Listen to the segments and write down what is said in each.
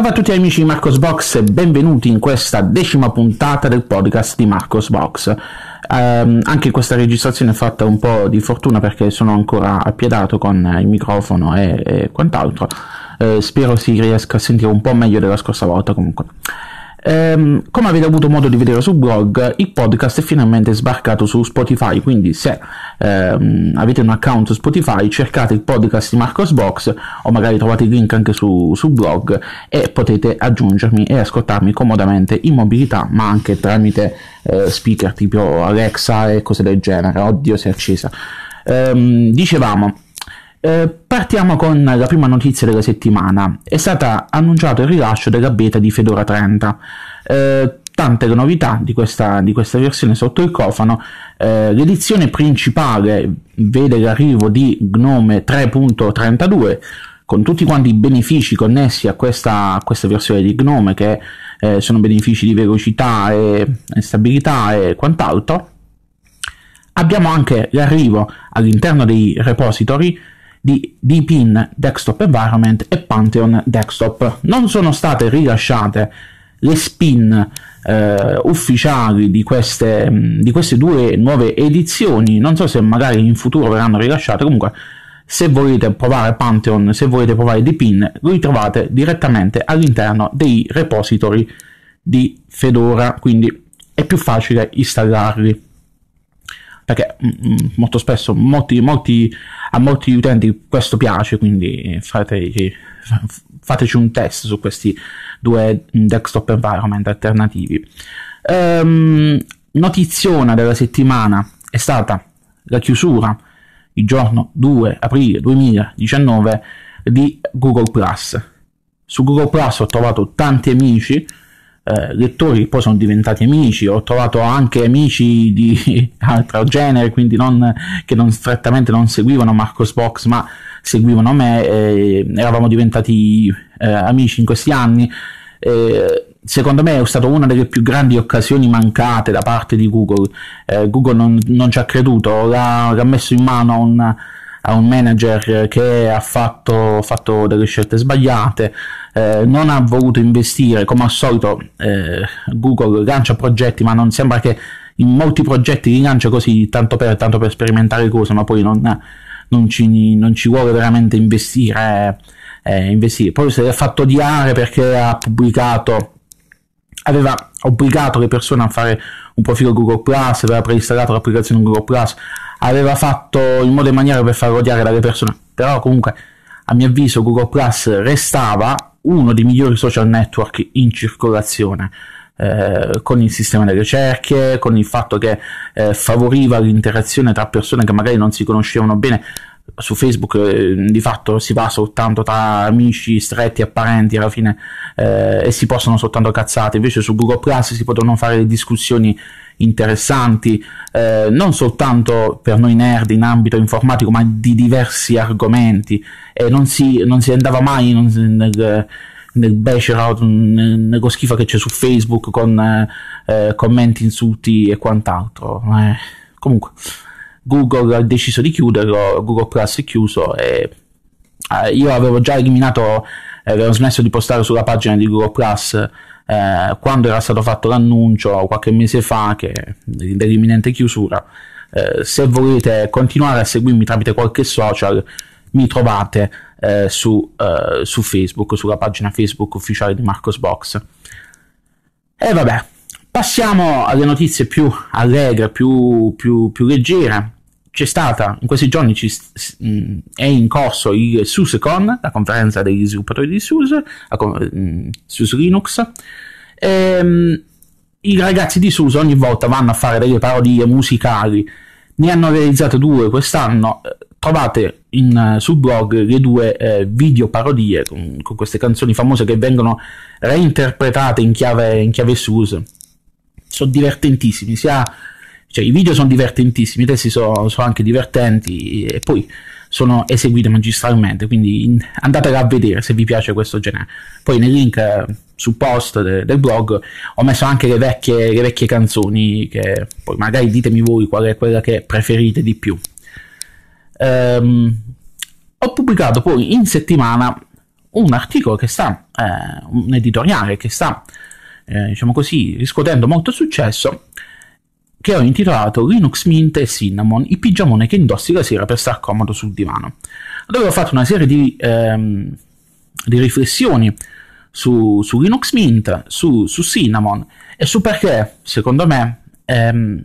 Salve a tutti amici di Marcos Box e benvenuti in questa decima puntata del podcast di Marcosbox. Um, ehm, anche questa registrazione è fatta un po' di fortuna perché sono ancora appiedato con il microfono e, e quant'altro. Eh, spero si riesca a sentire un po' meglio della scorsa volta comunque. Ehm, come avete avuto modo di vedere sul blog, il podcast è finalmente sbarcato su Spotify, quindi se ehm, avete un account su Spotify cercate il podcast di Marcosbox o magari trovate il link anche su, sul blog e potete aggiungermi e ascoltarmi comodamente in mobilità ma anche tramite eh, speaker tipo Alexa e cose del genere. Oddio si è accesa. Ehm, dicevamo eh, partiamo con la prima notizia della settimana. È stato annunciato il rilascio della beta di Fedora 30. Eh, tante le novità di questa, di questa, versione sotto il cofano. Eh, l'edizione principale vede l'arrivo di Gnome 3.32 con tutti quanti i benefici connessi a questa, a questa versione di Gnome che eh, sono benefici di velocità e, e stabilità e quant'altro. Abbiamo anche l'arrivo all'interno dei repository di Deepin Desktop Environment e Pantheon Desktop. Non sono state rilasciate le spin eh, ufficiali di queste, di queste due nuove edizioni, non so se magari in futuro verranno rilasciate, comunque se volete provare Pantheon, se volete provare Deepin, li trovate direttamente all'interno dei repository di Fedora, quindi è più facile installarli perché mm, mm, molto spesso molti, molti, a molti utenti questo piace, quindi eh, fateci, eh, fateci, un test su questi due mm, desktop environment alternativi. Ehm, notiziona della settimana è stata la chiusura il giorno 2 aprile 2019 di Google Plus. Su Google Plus ho trovato tanti amici eh, lettori che poi sono diventati amici, ho trovato anche amici di altro genere, quindi non, che non, strettamente non seguivano Marcos Box, ma seguivano me, eh, eravamo diventati eh, amici in questi anni. secondo me è stata una delle più grandi occasioni mancate da parte di Google. Eh, Google non, non, ci ha creduto, l'ha, l'ha messo in mano a un a un manager che ha fatto, fatto delle scelte sbagliate, eh, non ha voluto investire, come al solito eh, Google lancia progetti ma non sembra che in molti progetti li lancia così tanto per, tanto per sperimentare cose ma poi non, non, ci, non ci, vuole veramente investire, eh, investire. poi se l'è fatto odiare perché ha pubblicato aveva obbligato le persone a fare un profilo Google Plus, aveva preinstallato l'applicazione Google Plus, aveva fatto in modo e maniera per far odiare dalle persone, però comunque a mio avviso Google Plus restava uno dei migliori social network in circolazione. Eh, con il sistema delle cerchie, con il fatto che eh, favoriva l'interazione tra persone che magari non si conoscevano bene, su Facebook eh, di fatto si va soltanto tra amici stretti e parenti alla fine eh, e si possono soltanto cazzate invece su Google Plus si potranno fare discussioni interessanti eh, non soltanto per noi nerd in ambito informatico ma di diversi argomenti e non si, non si andava mai non, nel, nel becero nello schifo che c'è su Facebook con eh, commenti, insulti e quant'altro eh. comunque Google ha deciso di chiuderlo, Google Plus è chiuso e eh, io avevo già eliminato, eh, avevo smesso di postare sulla pagina di Google Plus eh, quando era stato fatto l'annuncio qualche mese fa che, dell'imminente chiusura. Eh, se volete continuare a seguirmi tramite qualche social, mi trovate eh, su, eh, su Facebook, sulla pagina Facebook ufficiale di Marcos Box. E vabbè, passiamo alle notizie più allegre, più, più, più leggere c'è stata, in questi giorni ci, è in corso il SUSECON, la conferenza degli sviluppatori di SUSE, mm, SUSE Linux. E, ehm, I ragazzi di SUSE ogni volta vanno a fare delle parodie musicali, ne hanno realizzate due quest'anno. Trovate in, eh, sul blog le due eh, video parodie con, con, queste canzoni famose che vengono reinterpretate in chiave, in chiave SUSE. Sono divertentissimi, sia cioè, i video sono divertentissimi, i testi sono, sono anche divertenti e poi sono eseguiti magistralmente, quindi in, a vedere se vi piace questo genere. Poi nel link eh, sul post de, del blog ho messo anche le vecchie, le vecchie, canzoni, che poi magari ditemi voi qual è quella che preferite di più. Ehm, ho pubblicato poi in settimana un articolo che sta, eh, un editoriale che sta, eh, diciamo così, riscuotendo molto successo che ho intitolato Linux Mint e Cinnamon, il pigiamone che indossi la sera per star comodo sul divano, dove ho fatto una serie di, ehm, di riflessioni su, su, Linux Mint, su, su, Cinnamon e su perché, secondo me, ehm,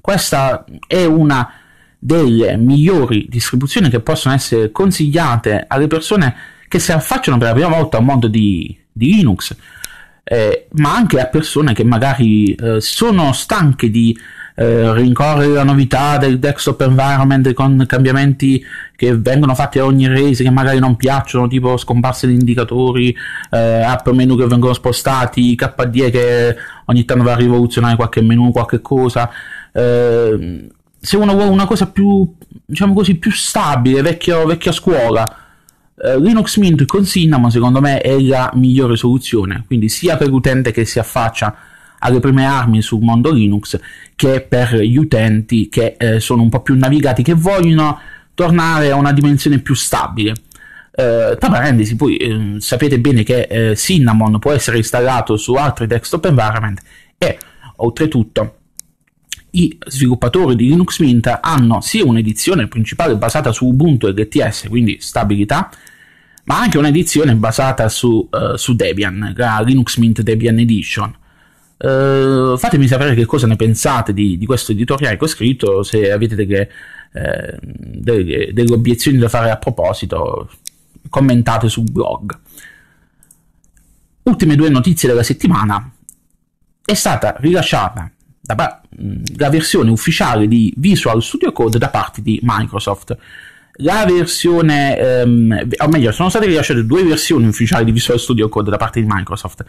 questa è una delle migliori distribuzioni che possono essere consigliate alle persone che si affacciano per la prima volta al mondo di, di Linux eh, ma anche a persone che magari eh, sono stanche di eh, rincorrere la novità del desktop environment con cambiamenti che vengono fatti a ogni rese che magari non piacciono, tipo scomparse di indicatori, eh, app menu che vengono spostati, KDE che ogni tanto va a rivoluzionare qualche menu, qualche cosa. Ehm, se uno vuole una cosa più, diciamo così, più stabile, vecchio, vecchia scuola, Uh, Linux Mint con Cinnamon secondo me è la migliore soluzione, quindi sia per l'utente che si affaccia alle prime armi sul mondo Linux che per gli utenti che eh, sono un po' più navigati, che vogliono tornare a una dimensione più stabile. Eh, tra parentesi, poi eh, sapete bene che eh, Cinnamon può essere installato su altri desktop environment e oltretutto i sviluppatori di Linux Mint hanno sia un'edizione principale basata su Ubuntu e LTS, quindi stabilità, ma anche un'edizione basata su, uh, su Debian, la Linux Mint Debian Edition. Uh, fatemi sapere che cosa ne pensate di, di, questo editoriale che ho scritto, se avete delle, eh, delle, delle obiezioni da fare a proposito, commentate sul blog. Ultime due notizie della settimana. È stata rilasciata la, la versione ufficiale di Visual Studio Code da parte di Microsoft la versione, ehm, o meglio, sono state rilasciate due versioni ufficiali di Visual Studio Code da parte di Microsoft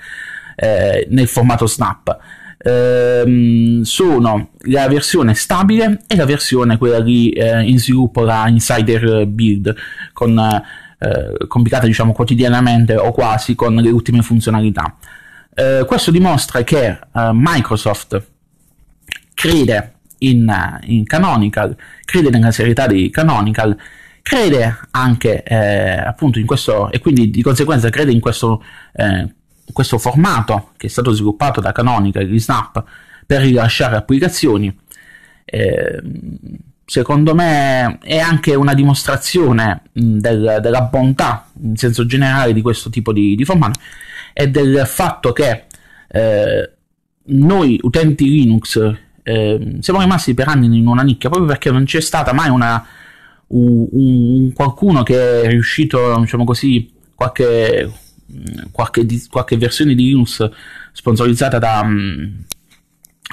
eh, nel formato Snap. Ehm, sono la versione stabile e la versione quella lì eh, in sviluppo, la Insider Build, con, eh, compilata diciamo quotidianamente o quasi con le ultime funzionalità. Eh, questo dimostra che eh, Microsoft crede in, in, Canonical, crede nella serietà di Canonical crede anche eh, appunto in questo e quindi di conseguenza crede in questo, eh, questo formato che è stato sviluppato da Canonica di Snap per rilasciare applicazioni. Eh, secondo me è anche una dimostrazione mh, del, della bontà in senso generale di questo tipo di, di formato e del fatto che eh, noi utenti Linux eh, siamo rimasti per anni in una nicchia proprio perché non c'è stata mai una un, un, qualcuno che è riuscito, diciamo così, qualche, mm, qualche, qualche versione di Linux sponsorizzata da... Mm,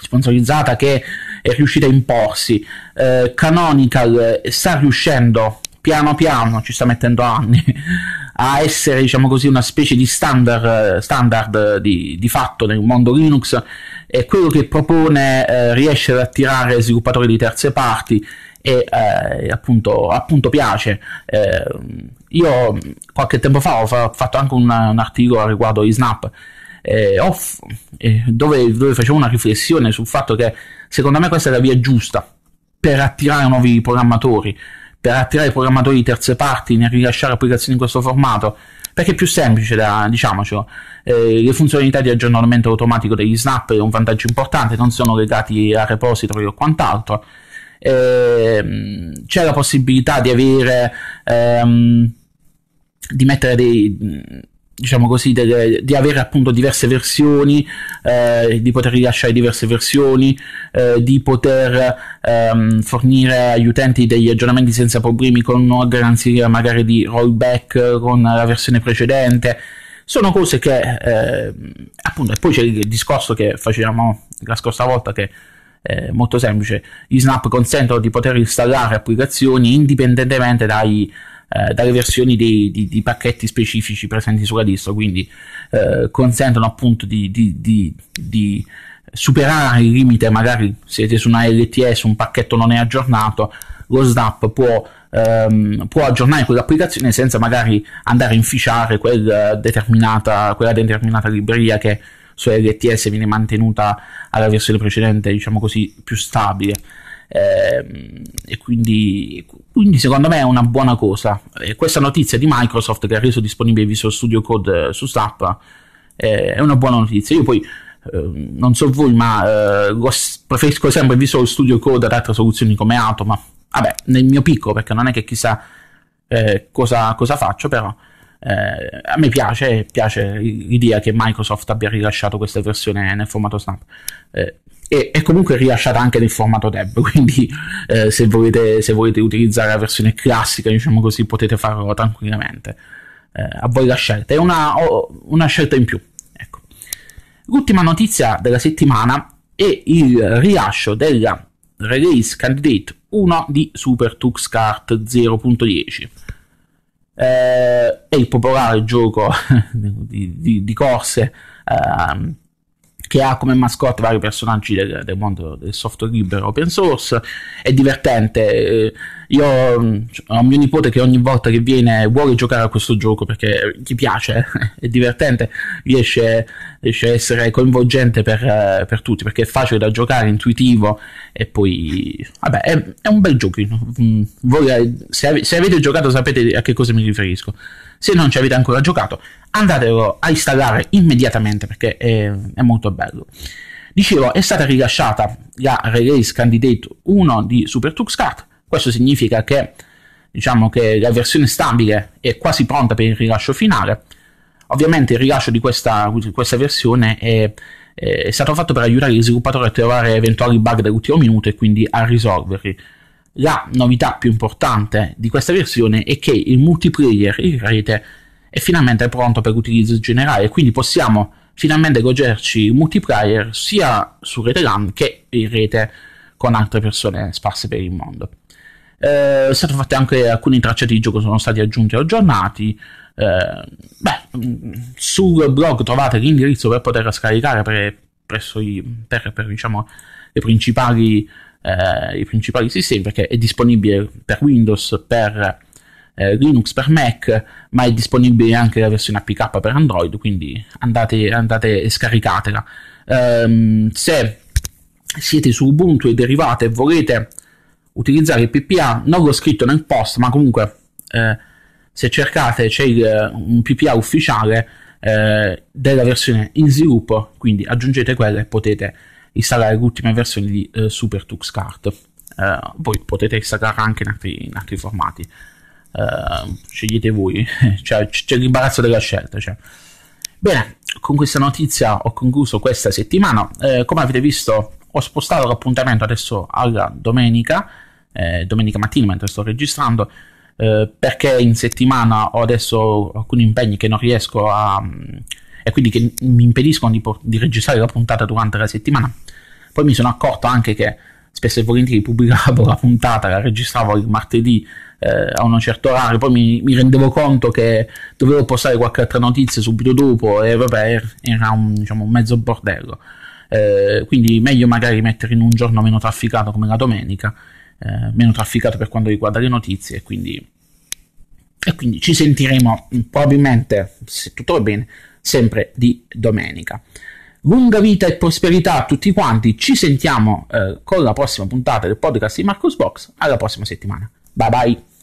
sponsorizzata che è riuscita a imporsi. Eh, Canonical sta riuscendo piano piano, ci sta mettendo anni, a essere, diciamo così, una specie di standard, standard di, di, fatto nel mondo Linux e quello che propone eh, riesce ad attirare sviluppatori di terze parti e eh, appunto, appunto, piace. Eh, io qualche tempo fa ho fatto anche un, un articolo riguardo i snap eh, off, eh, dove, dove, facevo una riflessione sul fatto che secondo me questa è la via giusta per attirare nuovi programmatori, per attirare programmatori di terze parti nel rilasciare applicazioni in questo formato. Perché è più semplice, da, diciamocelo. Eh, le funzionalità di aggiornamento automatico degli snap è un vantaggio importante, non sono legati a repository o quant'altro ehm, c'è la possibilità di avere ehm, di mettere dei diciamo così delle, di avere appunto diverse versioni eh, di poter rilasciare diverse versioni eh, di poter ehm, fornire agli utenti degli aggiornamenti senza problemi con una garanzia magari di rollback con la versione precedente sono cose che eh, appunto e poi c'è il discorso che facevamo la scorsa volta che molto semplice. Gli snap consentono di poter installare applicazioni indipendentemente dai, eh, dalle versioni dei, di, di, pacchetti specifici presenti sulla distro, quindi eh, consentono appunto di, di, di, superare il limite, magari siete su una LTS, un pacchetto non è aggiornato, lo snap può, ehm, può aggiornare quell'applicazione senza magari andare a inficiare quel eh, determinata, quella determinata libreria che su cioè LTS viene mantenuta alla versione precedente, diciamo così, più stabile. Eh, e quindi, quindi, secondo me è una buona cosa. E questa notizia di Microsoft che ha reso disponibile Visual Studio Code eh, su Snap eh, è una buona notizia. Io poi eh, non so voi, ma eh, preferisco sempre Visual Studio Code ad altre soluzioni come Atom. Vabbè, nel mio picco, perché non è che chissà eh, cosa, cosa faccio, però eh, a me piace, piace, l'idea che Microsoft abbia rilasciato questa versione nel formato Snap. Eh, e, è comunque rilasciata anche nel formato Deb, quindi eh, se, volete, se, volete, utilizzare la versione classica, diciamo così, potete farlo tranquillamente. Eh, a voi la scelta, è una, una scelta in più. Ecco. L'ultima notizia della settimana è il rilascio della release candidate 1 di Super Tuxcart 0.10. Eh, il popolare gioco di, di, di, corse ehm, che ha come mascotte vari personaggi del, del mondo del software libero open source, è divertente, eh, io mm, ho mio nipote che ogni volta che viene vuole giocare a questo gioco perché gli piace, è divertente, riesce, riesce a essere coinvolgente per, eh, per, tutti perché è facile da giocare, intuitivo e poi vabbè è, è un bel giochino. Mm, voi, eh, se, se avete giocato sapete a che cosa mi riferisco. Se non ci avete ancora giocato andatelo a installare immediatamente perché è, è molto bello. Dicevo, è stata rilasciata la release candidate 1 di Super Tux Kart questo significa che, diciamo che la versione stabile è quasi pronta per il rilascio finale. Ovviamente il rilascio di questa, di questa versione è, è, stato fatto per aiutare gli sviluppatori a trovare eventuali bug dell'ultimo minuto e quindi a risolverli. La novità più importante di questa versione è che il multiplayer in rete è finalmente pronto per l'utilizzo generale, quindi possiamo finalmente goderci il multiplayer sia su rete LAN che in rete con altre persone sparse per il mondo. Eh, sono fatte anche alcuni tracciati di gioco, sono stati aggiunti e aggiornati. Eh, beh, sul blog trovate l'indirizzo per poter scaricare per, presso i, per, per diciamo, le principali, eh, i principali sistemi, perché è disponibile per Windows, per eh, Linux, per Mac, ma è disponibile anche la versione APK per Android, quindi andate, andate e scaricatela. Ehm, se siete su Ubuntu e derivate e volete utilizzare il PPA, non l'ho scritto nel post, ma comunque eh, se cercate c'è il, eh, un PPA ufficiale eh, della versione in sviluppo, quindi aggiungete quella e potete installare l'ultima versione di eh, Super Tux Card. poi eh, potete installare anche in altri, in altri formati. Eh, scegliete voi, cioè, c'è l'imbarazzo della scelta. Cioè. Bene, con questa notizia ho concluso questa settimana. come avete visto, ho spostato l'appuntamento adesso alla domenica eh, domenica mattina mentre sto registrando, eh, perché in settimana ho adesso alcuni impegni che non riesco a... Mm, e quindi che mi impediscono di, di registrare la puntata durante la settimana. Poi mi sono accorto anche che spesso e volentieri pubblicavo la puntata, la registravo il martedì eh, a un certo orario, poi mi, mi, rendevo conto che dovevo postare qualche altra notizia subito dopo e vabbè er-, era un, diciamo, un mezzo bordello. Eh, quindi meglio magari mettere in un giorno meno trafficato come la domenica eh, meno trafficato per quanto riguarda le notizie, quindi e quindi ci sentiremo probabilmente, se tutto va bene, sempre di domenica. Lunga vita e prosperità a tutti quanti, ci sentiamo eh, con la prossima puntata del podcast di Marcus Box, alla prossima settimana. Bye bye!